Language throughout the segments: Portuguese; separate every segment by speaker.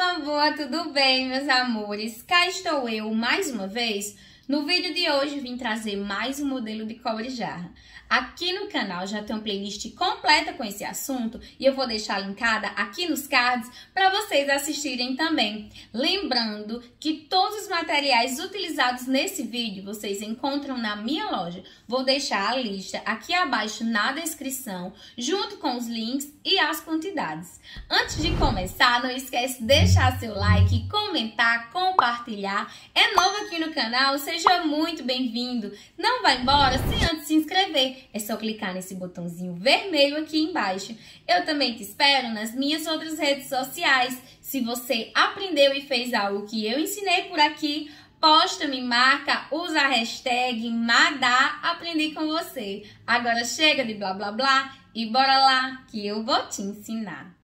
Speaker 1: numa boa, tudo bem, meus amores? Cá estou eu mais uma vez no vídeo de hoje vim trazer mais um modelo de cobre jarra. Aqui no canal já tem uma playlist completa com esse assunto e eu vou deixar linkada aqui nos cards para vocês assistirem também. Lembrando que todos os materiais utilizados nesse vídeo vocês encontram na minha loja. Vou deixar a lista aqui abaixo na descrição, junto com os links e as quantidades. Antes de começar, não esquece de deixar seu like, comentar, compartilhar. É novo aqui no canal, seja Seja muito bem-vindo! Não vá embora sem antes se inscrever. É só clicar nesse botãozinho vermelho aqui embaixo. Eu também te espero nas minhas outras redes sociais. Se você aprendeu e fez algo que eu ensinei por aqui, posta, me marca, usa a hashtag Madá Aprendi com você. Agora chega de blá blá blá e bora lá que eu vou te ensinar.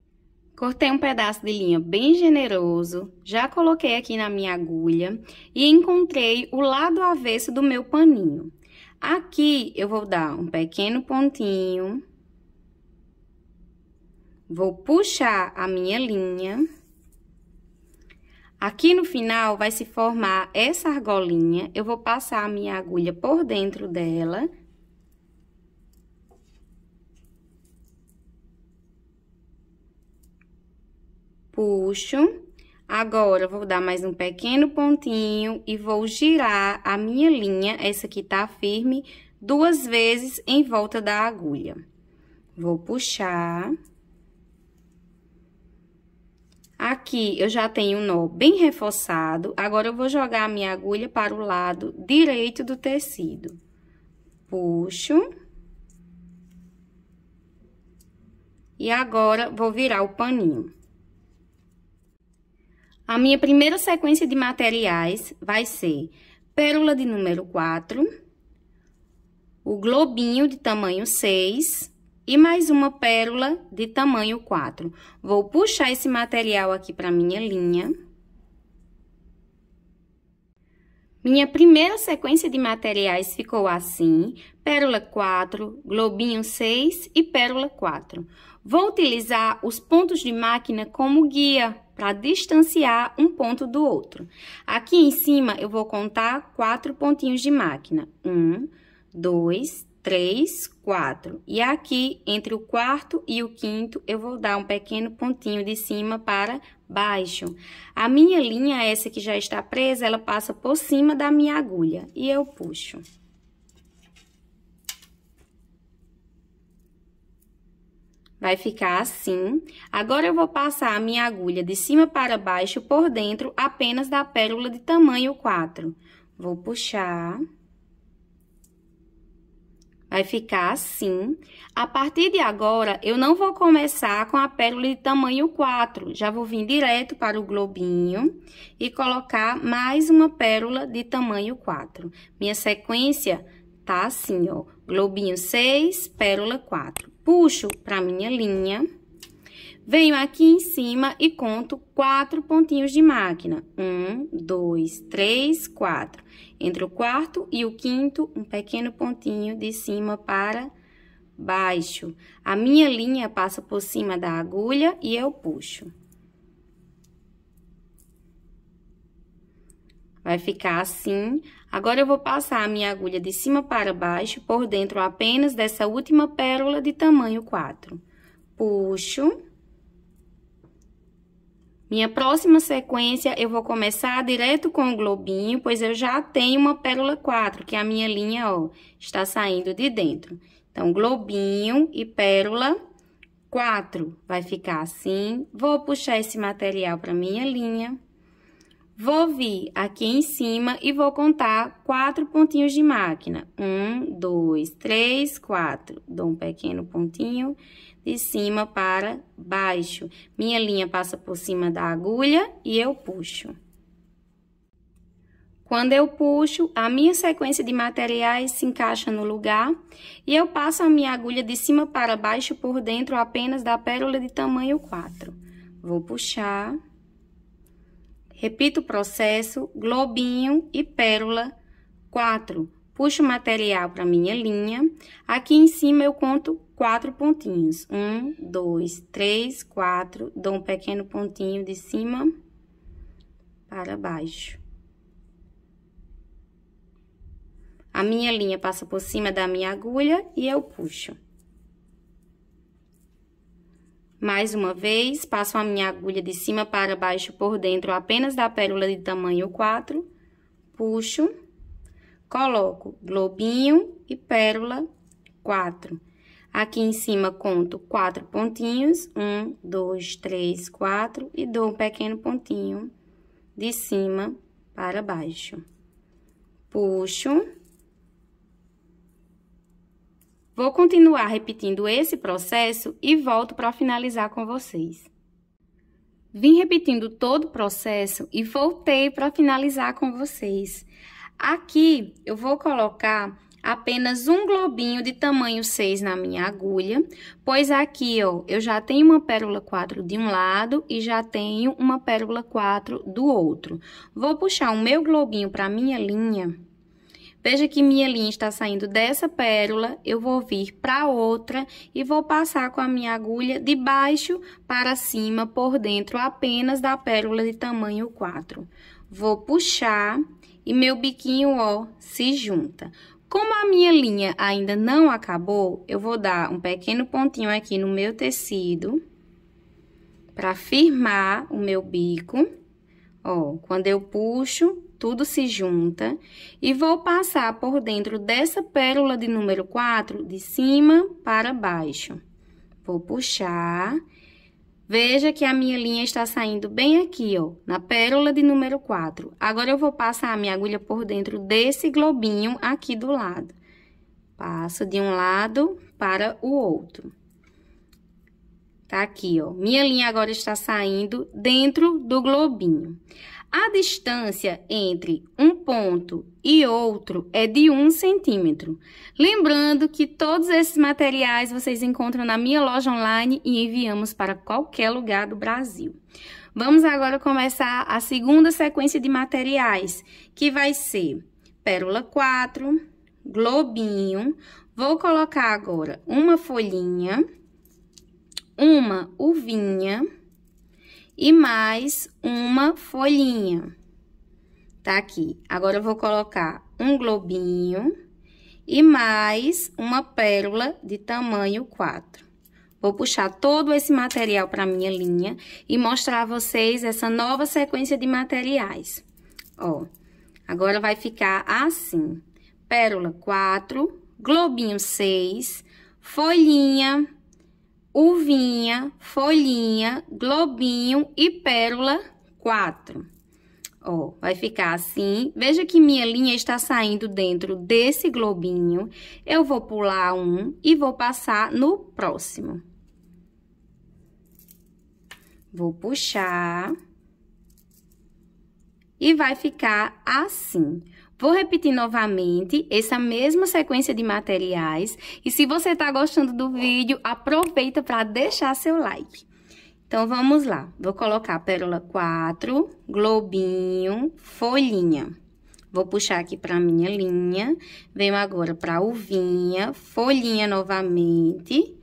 Speaker 1: Cortei um pedaço de linha bem generoso, já coloquei aqui na minha agulha e encontrei o lado avesso do meu paninho. Aqui eu vou dar um pequeno pontinho, vou puxar a minha linha. Aqui no final vai se formar essa argolinha, eu vou passar a minha agulha por dentro dela puxo. Agora, vou dar mais um pequeno pontinho e vou girar a minha linha, essa aqui tá firme, duas vezes em volta da agulha. Vou puxar. Aqui, eu já tenho um nó bem reforçado, agora eu vou jogar a minha agulha para o lado direito do tecido. Puxo. E agora, vou virar o paninho. A minha primeira sequência de materiais vai ser pérola de número 4, o globinho de tamanho 6 e mais uma pérola de tamanho 4. Vou puxar esse material aqui para minha linha. Minha primeira sequência de materiais ficou assim, pérola 4, globinho 6 e pérola 4. Vou utilizar os pontos de máquina como guia para distanciar um ponto do outro. Aqui em cima, eu vou contar quatro pontinhos de máquina. Um, dois, três, quatro. E aqui, entre o quarto e o quinto, eu vou dar um pequeno pontinho de cima para baixo. A minha linha, essa que já está presa, ela passa por cima da minha agulha e eu puxo. Vai ficar assim. Agora, eu vou passar a minha agulha de cima para baixo por dentro apenas da pérola de tamanho 4. Vou puxar. Vai ficar assim. A partir de agora, eu não vou começar com a pérola de tamanho 4. Já vou vir direto para o globinho e colocar mais uma pérola de tamanho 4. Minha sequência tá assim, ó. Globinho 6, pérola 4 puxo para minha linha, venho aqui em cima e conto quatro pontinhos de máquina. Um, dois, três, quatro. Entre o quarto e o quinto, um pequeno pontinho de cima para baixo. A minha linha passa por cima da agulha e eu puxo. Vai ficar assim. Agora, eu vou passar a minha agulha de cima para baixo, por dentro apenas dessa última pérola de tamanho 4. Puxo. Minha próxima sequência, eu vou começar direto com o globinho, pois eu já tenho uma pérola 4, que é a minha linha, ó, está saindo de dentro. Então, globinho e pérola 4. Vai ficar assim. Vou puxar esse material para minha linha. Vou vir aqui em cima e vou contar quatro pontinhos de máquina. Um, dois, três, quatro. Dou um pequeno pontinho de cima para baixo. Minha linha passa por cima da agulha e eu puxo. Quando eu puxo, a minha sequência de materiais se encaixa no lugar e eu passo a minha agulha de cima para baixo por dentro apenas da pérola de tamanho 4. Vou puxar... Repito o processo, globinho e pérola 4. Puxo o material para minha linha. Aqui em cima eu conto quatro pontinhos. Um, dois, três, quatro. Dou um pequeno pontinho de cima para baixo. A minha linha passa por cima da minha agulha e eu puxo. Mais uma vez, passo a minha agulha de cima para baixo por dentro apenas da pérola de tamanho 4, puxo, coloco globinho e pérola 4. Aqui em cima, conto quatro pontinhos, um, dois, três, quatro, e dou um pequeno pontinho de cima para baixo. Puxo Vou continuar repetindo esse processo e volto para finalizar com vocês. Vim repetindo todo o processo e voltei para finalizar com vocês. Aqui eu vou colocar apenas um globinho de tamanho 6 na minha agulha, pois aqui, ó, eu já tenho uma pérola 4 de um lado e já tenho uma pérola 4 do outro. Vou puxar o meu globinho para minha linha Veja que minha linha está saindo dessa pérola, eu vou vir para outra e vou passar com a minha agulha de baixo para cima por dentro apenas da pérola de tamanho 4. Vou puxar e meu biquinho, ó, se junta. Como a minha linha ainda não acabou, eu vou dar um pequeno pontinho aqui no meu tecido para firmar o meu bico. Ó, quando eu puxo, tudo se junta e vou passar por dentro dessa pérola de número 4 de cima para baixo. Vou puxar. Veja que a minha linha está saindo bem aqui, ó, na pérola de número 4. Agora, eu vou passar a minha agulha por dentro desse globinho aqui do lado. Passo de um lado para o outro. Tá aqui, ó. Minha linha agora está saindo dentro do globinho. A distância entre um ponto e outro é de 1 um centímetro. Lembrando que todos esses materiais vocês encontram na minha loja online e enviamos para qualquer lugar do Brasil. Vamos agora começar a segunda sequência de materiais, que vai ser pérola 4, globinho. Vou colocar agora uma folhinha, uma uvinha e mais uma folhinha. Tá aqui. Agora, eu vou colocar um globinho e mais uma pérola de tamanho 4. Vou puxar todo esse material para minha linha e mostrar a vocês essa nova sequência de materiais. Ó, agora vai ficar assim. Pérola 4, globinho 6, folhinha, uvinha, folhinha, globinho e pérola 4. Ó, vai ficar assim. Veja que minha linha está saindo dentro desse globinho. Eu vou pular um e vou passar no próximo. Vou puxar. E vai ficar assim. Vou repetir novamente essa mesma sequência de materiais e se você está gostando do vídeo, aproveita para deixar seu like. Então, vamos lá. Vou colocar pérola 4, globinho, folhinha. Vou puxar aqui para minha linha, venho agora para uvinha, folhinha novamente,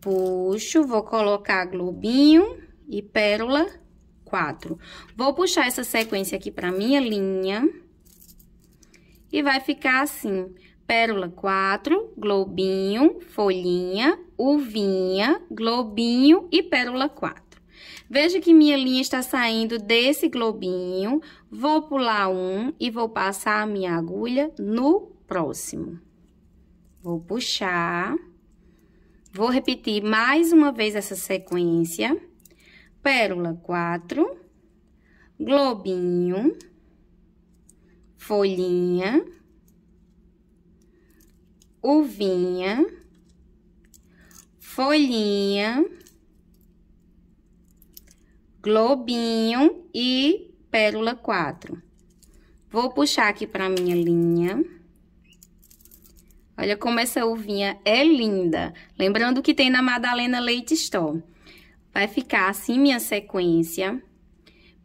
Speaker 1: puxo, vou colocar globinho e pérola 4. Vou puxar essa sequência aqui para minha linha, e vai ficar assim: pérola 4, globinho, folhinha, uvinha, globinho e pérola 4. Veja que minha linha está saindo desse globinho, vou pular um e vou passar a minha agulha no próximo. Vou puxar, vou repetir mais uma vez essa sequência, pérola 4, globinho, folhinha, uvinha, folhinha, globinho e pérola 4. Vou puxar aqui para minha linha. Olha como essa uvinha é linda. Lembrando que tem na Madalena Leite Store. Vai ficar assim minha sequência.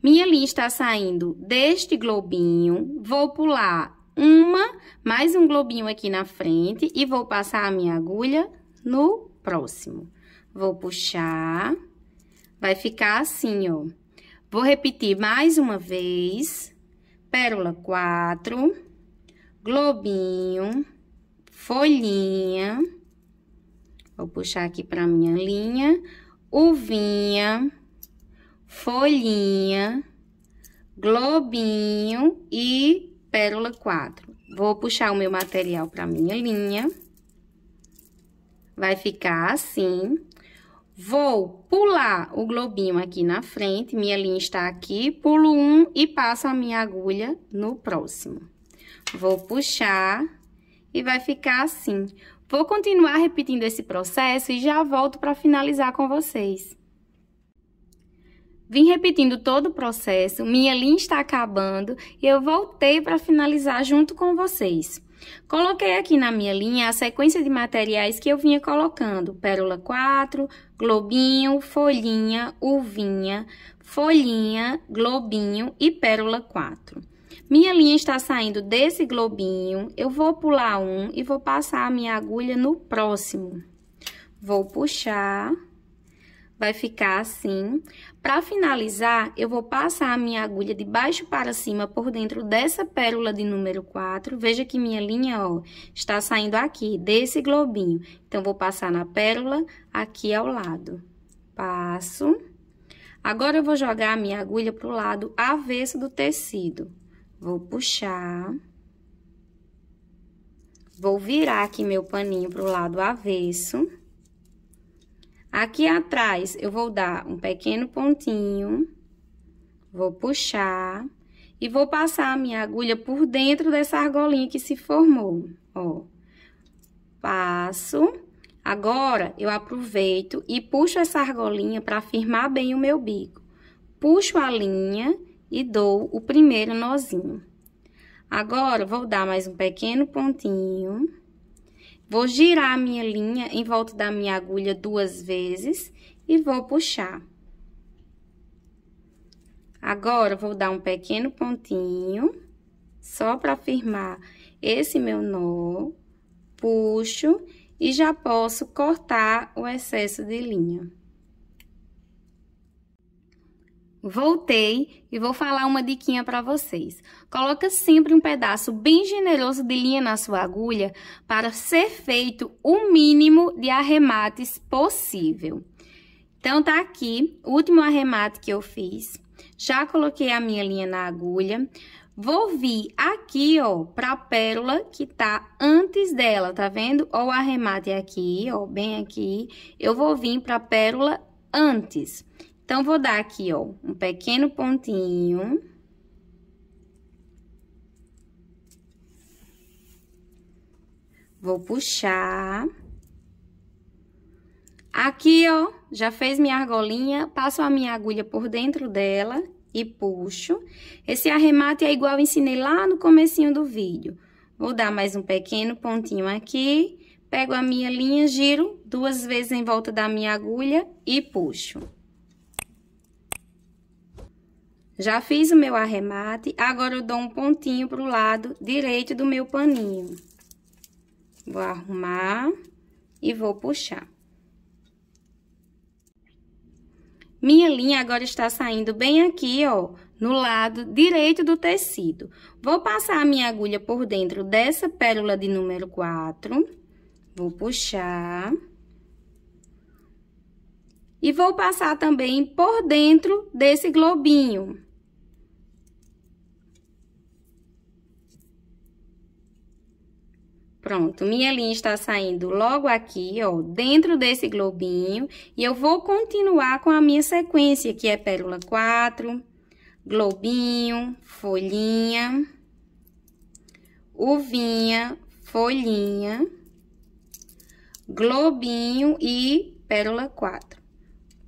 Speaker 1: Minha linha está saindo deste globinho, vou pular uma, mais um globinho aqui na frente e vou passar a minha agulha no próximo. Vou puxar, vai ficar assim, ó. Vou repetir mais uma vez, pérola 4, globinho, folhinha, vou puxar aqui pra minha linha, uvinha folhinha, globinho e pérola 4. Vou puxar o meu material para minha linha. Vai ficar assim. Vou pular o globinho aqui na frente, minha linha está aqui, pulo um e passo a minha agulha no próximo. Vou puxar e vai ficar assim. Vou continuar repetindo esse processo e já volto para finalizar com vocês. Vim repetindo todo o processo, minha linha está acabando e eu voltei para finalizar junto com vocês. Coloquei aqui na minha linha a sequência de materiais que eu vinha colocando: pérola 4, globinho, folhinha, uvinha, folhinha, globinho e pérola 4. Minha linha está saindo desse globinho, eu vou pular um e vou passar a minha agulha no próximo. Vou puxar, vai ficar assim. Para finalizar, eu vou passar a minha agulha de baixo para cima por dentro dessa pérola de número 4. Veja que minha linha, ó, está saindo aqui, desse globinho. Então, vou passar na pérola aqui ao lado. Passo. Agora, eu vou jogar a minha agulha pro lado avesso do tecido. Vou puxar. Vou virar aqui meu paninho pro lado avesso. Aqui atrás, eu vou dar um pequeno pontinho, vou puxar e vou passar a minha agulha por dentro dessa argolinha que se formou, ó. Passo. Agora, eu aproveito e puxo essa argolinha para firmar bem o meu bico. Puxo a linha e dou o primeiro nozinho. Agora, vou dar mais um pequeno pontinho. Vou girar a minha linha em volta da minha agulha duas vezes e vou puxar. Agora, vou dar um pequeno pontinho, só para firmar esse meu nó, puxo e já posso cortar o excesso de linha. Voltei e vou falar uma diquinha para vocês. Coloca sempre um pedaço bem generoso de linha na sua agulha para ser feito o mínimo de arremates possível. Então, tá aqui o último arremate que eu fiz. Já coloquei a minha linha na agulha. Vou vir aqui, ó, pra pérola que tá antes dela, tá vendo? Ó, o arremate é aqui, ó, bem aqui. Eu vou vir pra pérola antes. Então, vou dar aqui, ó, um pequeno pontinho. Vou puxar. Aqui, ó, já fez minha argolinha, passo a minha agulha por dentro dela e puxo. Esse arremate é igual eu ensinei lá no comecinho do vídeo. Vou dar mais um pequeno pontinho aqui, pego a minha linha, giro duas vezes em volta da minha agulha e puxo. Já fiz o meu arremate, agora eu dou um pontinho pro lado direito do meu paninho. Vou arrumar e vou puxar. Minha linha agora está saindo bem aqui, ó, no lado direito do tecido. Vou passar a minha agulha por dentro dessa pérola de número 4. Vou puxar. E vou passar também por dentro desse globinho. Pronto, minha linha está saindo logo aqui, ó, dentro desse globinho. E eu vou continuar com a minha sequência, que é pérola 4, globinho, folhinha, uvinha, folhinha, globinho e pérola 4.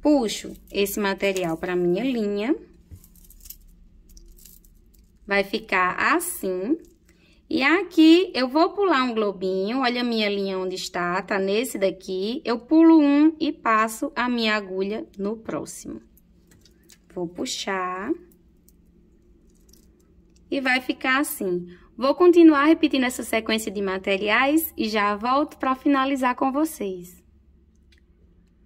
Speaker 1: Puxo esse material para minha linha. Vai ficar assim. E aqui eu vou pular um globinho, olha a minha linha onde está, tá nesse daqui. Eu pulo um e passo a minha agulha no próximo. Vou puxar. E vai ficar assim. Vou continuar repetindo essa sequência de materiais e já volto para finalizar com vocês.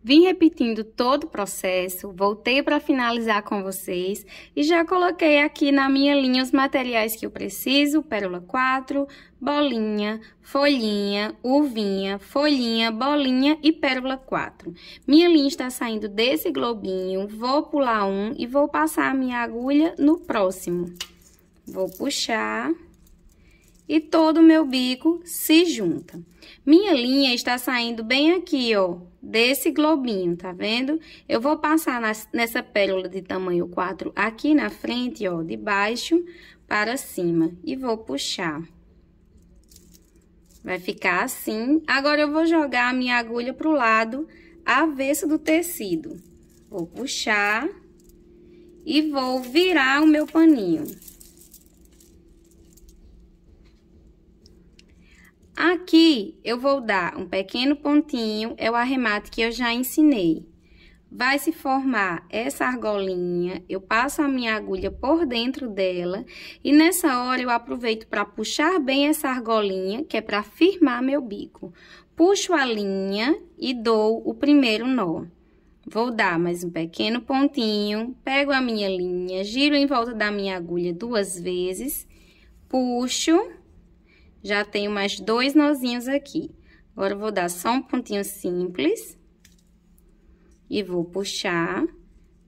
Speaker 1: Vim repetindo todo o processo, voltei para finalizar com vocês e já coloquei aqui na minha linha os materiais que eu preciso, pérola 4, bolinha, folhinha, uvinha, folhinha, bolinha e pérola 4. Minha linha está saindo desse globinho, vou pular um e vou passar a minha agulha no próximo. Vou puxar e todo o meu bico se junta. Minha linha está saindo bem aqui, ó, desse globinho, tá vendo? Eu vou passar nas, nessa pérola de tamanho 4 aqui na frente, ó, de baixo para cima, e vou puxar. Vai ficar assim. Agora, eu vou jogar a minha agulha pro lado avesso do tecido. Vou puxar e vou virar o meu paninho. Aqui eu vou dar um pequeno pontinho, é o arremate que eu já ensinei. Vai se formar essa argolinha, eu passo a minha agulha por dentro dela e nessa hora eu aproveito para puxar bem essa argolinha, que é para firmar meu bico. Puxo a linha e dou o primeiro nó. Vou dar mais um pequeno pontinho, pego a minha linha, giro em volta da minha agulha duas vezes, puxo já tenho mais dois nozinhos aqui. Agora, vou dar só um pontinho simples. E vou puxar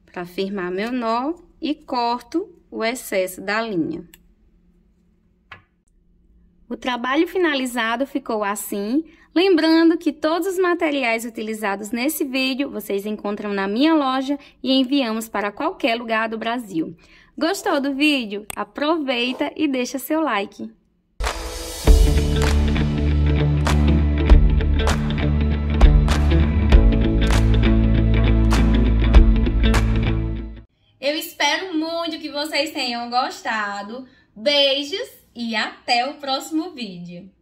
Speaker 1: para firmar meu nó e corto o excesso da linha. O trabalho finalizado ficou assim. Lembrando que todos os materiais utilizados nesse vídeo vocês encontram na minha loja e enviamos para qualquer lugar do Brasil. Gostou do vídeo? Aproveita e deixa seu like. tenham gostado. Beijos e até o próximo vídeo.